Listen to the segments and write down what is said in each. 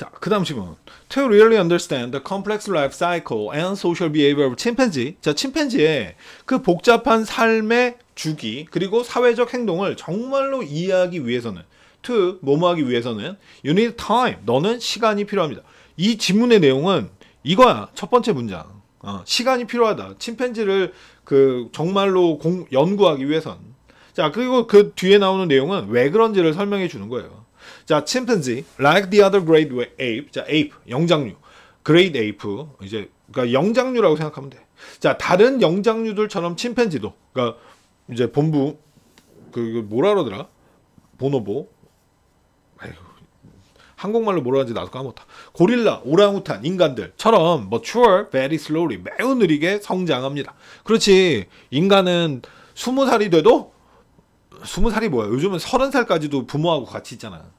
자, 그 다음 질문. To really understand the complex life cycle and social behavior of chimpanzee. 자, 침팬지의 그 복잡한 삶의 주기, 그리고 사회적 행동을 정말로 이해하기 위해서는, to, 뭐뭐하기 위해서는, you need time, 너는 시간이 필요합니다. 이질문의 내용은 이거야. 첫 번째 문장. 어, 시간이 필요하다. 침팬지를 그 정말로 공, 연구하기 위해선. 자, 그리고 그 뒤에 나오는 내용은 왜 그런지를 설명해 주는 거예요. 자, chimpanzee, like the other great ape, 자, ape, 영장류, great ape, 이제 그러니까 영장류라고 생각하면 돼. 자, 다른 영장류들처럼 침팬지도, 그러니까 이제 본부 그, 그 뭐라 그러더라, 보노보, 에휴, 한국말로 뭐라 하는지 나도 까먹었다. 고릴라, 오랑우탄, 인간들처럼 mature 뭐 very slowly 매우 느리게 성장합니다. 그렇지 인간은 스무 살이 돼도 스무 살이 뭐야? 요즘은 서른 살까지도 부모하고 같이 있잖아.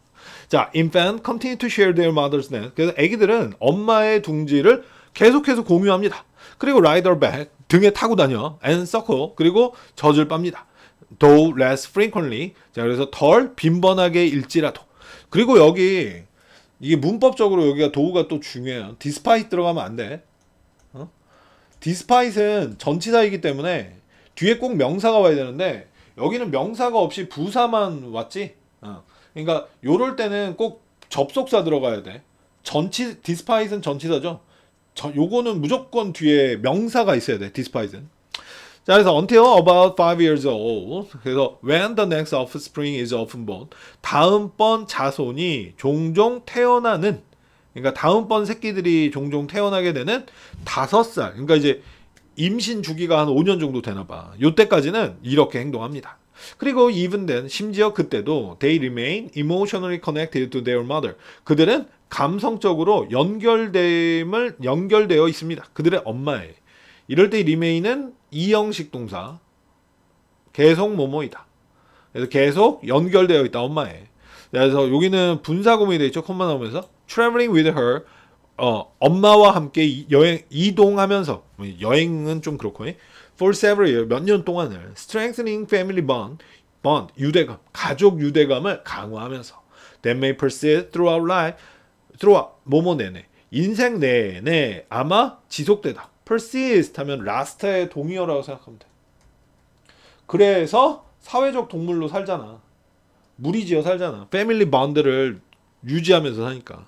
자, infant continue to share their mother's name. 그래서 아기들은 엄마의 둥지를 계속해서 공유합니다. 그리고 rider back 등에 타고 다녀 and circle 그리고 젖을 빱니다. though less frequently 자 그래서 덜 빈번하게 일지라도 그리고 여기 이게 문법적으로 여기가 도우가 또 중요해요. despite 들어가면 안 돼. 어? despite은 전치사이기 때문에 뒤에 꼭 명사가 와야 되는데 여기는 명사가 없이 부사만 왔지. 어. 그러니까 요럴 때는 꼭 접속사 들어가야 돼. 전치 디스파이슨 전치사죠. 저, 요거는 무조건 뒤에 명사가 있어야 돼. 디스파이슨. 자, 그래서 until about 5 years old. 그래서 when the next offspring is often born. 다음번 자손이 종종 태어나는 그러니까 다음번 새끼들이 종종 태어나게 되는 다섯 살. 그러니까 이제 임신 주기가 한 5년 정도 되나 봐. 요때까지는 이렇게 행동합니다. 그리고 even then 심지어 그때도 they remain emotionally connected to their mother. 그들은 감성적으로 연결됨을 연결되어 있습니다. 그들의 엄마에. 이럴 때 remain은 이형식 동사. 계속 뭐뭐이다. 그래서 계속 연결되어 있다 엄마에. 그래서 여기는 분사 고문이 되어 있죠. 콤마 나오면서 traveling with her 어, 엄마와 함께 여행 이동하면서 여행은 좀 그렇고 for several years 몇년 동안을 strengthening family bond bond 유대감 가족 유대감을 강화하면서 that may persist throughout life throughout 뭐뭐 내내 인생 내내 아마 지속되다 persist 하면 라스트의 동의어라고 생각하면 돼 그래서 사회적 동물로 살잖아 무리지어 살잖아 패밀리 바운드를 유지하면서 사니까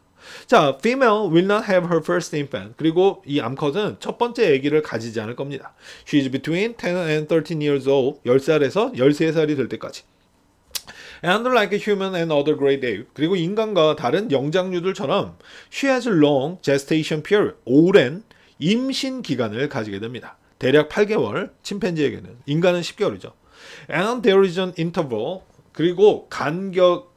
자, female will not have her first infant. 그리고 이 암컷은 첫 번째 아기를 가지지 않을 겁니다. She is between 10 and 13 years old. 10살에서 13살이 될 때까지. And like a human and other great ape. 그리고 인간과 다른 영장류들처럼 she has long gestation period. 오랜 임신 기간을 가지게 됩니다. 대략 8개월, 침팬지에게는. 인간은 10개월이죠. And there is an interval. 그리고 간격,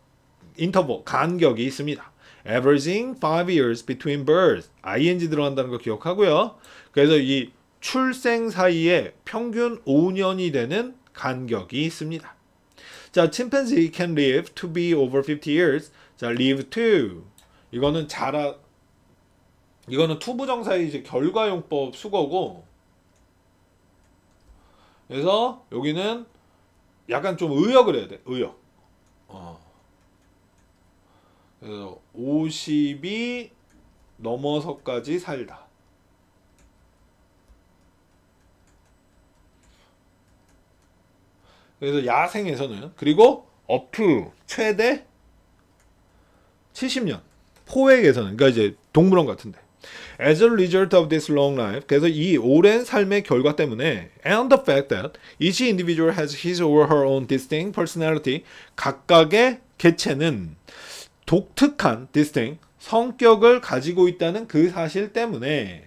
인터벌, 간격이 있습니다. averaging 5 years between births. ing 들어간다는 거 기억하고요. 그래서 이 출생 사이에 평균 5년이 되는 간격이 있습니다. 자, chimpanzee can live to be over 50 years. 자, live to 이거는 자라 이거는 투부정사의 이제 결과용법 수거고 그래서 여기는 약간 좀 의역을 해야 돼. 의역. 그래서 50이 넘어서까지 살다. 그래서 야생에서는 그리고 업투 최대 70년 포획에서는 그러니까 이제 동물원 같은데 As a result of this long life, 그래서 이 오랜 삶의 결과 때문에, and the fact that each individual has his or her own distinct personality, 각각의 개체는 독특한 디스팅 성격을 가지고 있다는 그 사실 때문에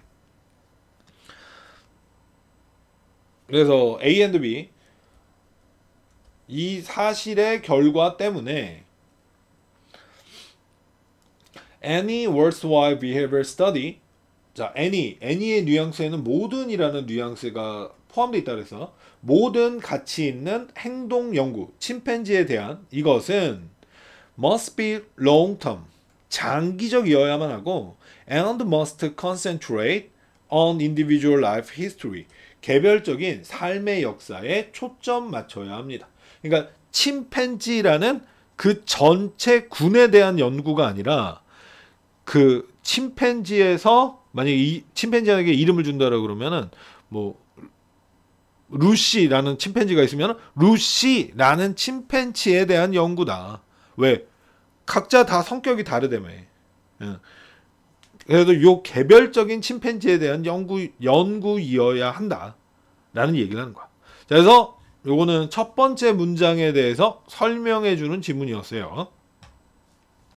그래서 A and B 이 사실의 결과 때문에 any worthwhile behavior study 자 any any의 뉘앙스에는 모든이라는 뉘앙스가 포함되어 있다 그래서 모든 가치 있는 행동 연구 침팬지에 대한 이것은 must be long term 장기적이어야만 하고 and must concentrate on individual life history 개별적인 삶의 역사에 초점 맞춰야 합니다. 그러니까 침팬지라는 그 전체 군에 대한 연구가 아니라 그 침팬지에서 만약에 이 침팬지에게 이름을 준다라고 그러면은 뭐 루시라는 침팬지가 있으면 루시라는 침팬지에 대한 연구다. 왜? 각자 다 성격이 다르다며. 예. 그래도 요 개별적인 침팬지에 대한 연구 연구이어야 한다라는 얘기를 하는 거야. 자, 그래서 요거는 첫 번째 문장에 대해서 설명해 주는 지문이었어요.